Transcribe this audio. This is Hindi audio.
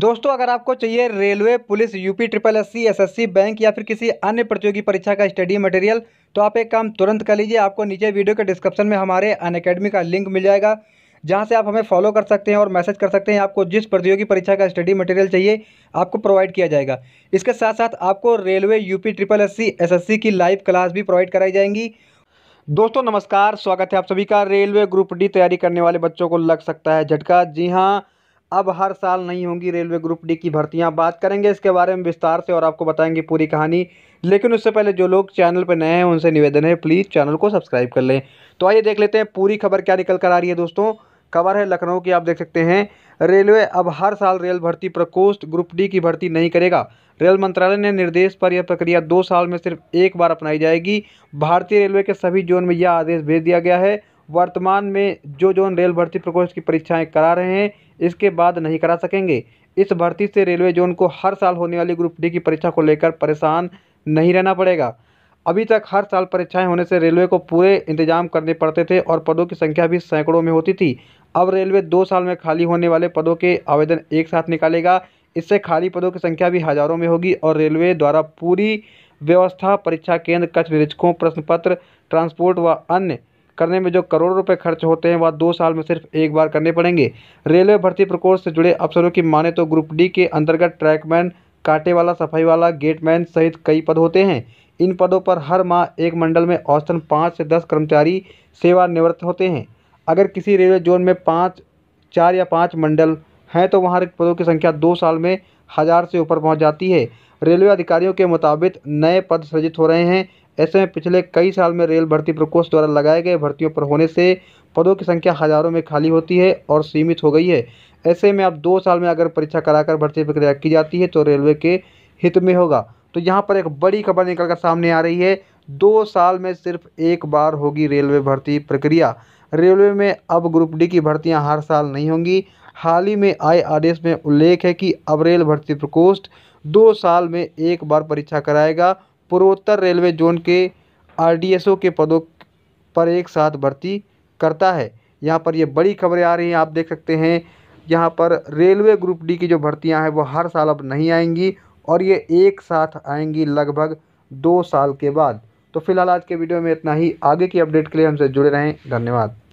दोस्तों अगर आपको चाहिए railway police UP triple S SSC bank या फिर किसी अन्य प्रतियोगी परीक्षा का स्टडी मटेरियल तो आप एक काम तुरंत कर लीजिए आपको नीचे वीडियो के डिस्क्रिप्शन में हमारे अन का लिंक मिल जाएगा जहाँ से आप हमें फॉलो कर सकते हैं और मैसेज कर सकते हैं आपको जिस प्रतियोगी परीक्षा का स्टडी मटेरियल चाहिए आपको प्रोवाइड किया जाएगा इसके साथ साथ आपको railway UP triple S C की लाइव क्लास भी प्रोवाइड कराई जाएंगी दोस्तों नमस्कार स्वागत है आप सभी का रेलवे ग्रुप डी तैयारी करने वाले बच्चों को लग सकता है झटका जी हाँ अब हर साल नहीं होंगी रेलवे ग्रुप डी की भर्तियां बात करेंगे इसके बारे में विस्तार से और आपको बताएंगे पूरी कहानी लेकिन उससे पहले जो लोग चैनल पर नए हैं उनसे निवेदन है प्लीज़ चैनल को सब्सक्राइब कर लें तो आइए देख लेते हैं पूरी खबर क्या निकल कर आ रही है दोस्तों खबर है लखनऊ की आप देख सकते हैं रेलवे अब हर साल रेल भर्ती प्रकोष्ठ ग्रुप डी की भर्ती नहीं करेगा रेल मंत्रालय ने निर्देश पर यह प्रक्रिया दो साल में सिर्फ एक बार अपनाई जाएगी भारतीय रेलवे के सभी जोन में यह आदेश भेज दिया गया है वर्तमान में जो जोन रेल भर्ती प्रकोष्ठ की परीक्षाएं करा रहे हैं इसके बाद नहीं करा सकेंगे इस भर्ती से रेलवे जोन को हर साल होने वाली ग्रुप डी की परीक्षा को लेकर परेशान नहीं रहना पड़ेगा अभी तक हर साल परीक्षाएं होने से रेलवे को पूरे इंतजाम करने पड़ते थे और पदों की संख्या भी सैकड़ों में होती थी अब रेलवे दो साल में खाली होने वाले पदों के आवेदन एक साथ निकालेगा इससे खाली पदों की संख्या भी हज़ारों में होगी और रेलवे द्वारा पूरी व्यवस्था परीक्षा केंद्र कक्ष निरीक्षकों प्रश्न पत्र ट्रांसपोर्ट व अन्य करने में जो करोड़ों रुपए खर्च होते हैं वह दो साल में सिर्फ एक बार करने पड़ेंगे रेलवे भर्ती प्रकोष्ठ से जुड़े अफसरों की माने तो ग्रुप डी के अंतर्गत ट्रैकमैन कांटे वाला सफाई वाला गेटमैन सहित कई पद होते हैं इन पदों पर हर माह एक मंडल में औसतन पाँच से दस कर्मचारी सेवानिवृत्त होते हैं अगर किसी रेलवे जोन में पाँच चार या पाँच मंडल हैं तो वहाँ रिक्त पदों की संख्या दो साल में हज़ार से ऊपर पहुँच जाती है रेलवे अधिकारियों के मुताबिक नए पद सृजित हो रहे हैं ऐसे में पिछले कई साल में रेल भर्ती प्रकोष्ठ द्वारा लगाए गए भर्तियों पर होने से पदों की संख्या हज़ारों में खाली होती है और सीमित हो गई है ऐसे में अब दो साल में अगर परीक्षा कराकर भर्ती प्रक्रिया की जाती है तो रेलवे के हित में होगा तो यहाँ पर एक बड़ी खबर निकल कर सामने आ रही है दो साल में सिर्फ एक बार होगी रेलवे भर्ती प्रक्रिया रेलवे में अब ग्रुप डी की भर्तियाँ हर साल नहीं होंगी हाल ही में आए आदेश में उल्लेख है कि अब रेल भर्ती प्रकोष्ठ दो साल में एक बार परीक्षा कराएगा पूर्वोत्तर रेलवे जोन के आरडीएसओ के पदों पर एक साथ भर्ती करता है यहाँ पर ये बड़ी खबरें आ रही हैं आप देख सकते हैं यहाँ पर रेलवे ग्रुप डी की जो भर्तियाँ हैं वो हर साल अब नहीं आएंगी और ये एक साथ आएंगी लगभग दो साल के बाद तो फिलहाल आज के वीडियो में इतना ही आगे की अपडेट के लिए हमसे जुड़े रहें धन्यवाद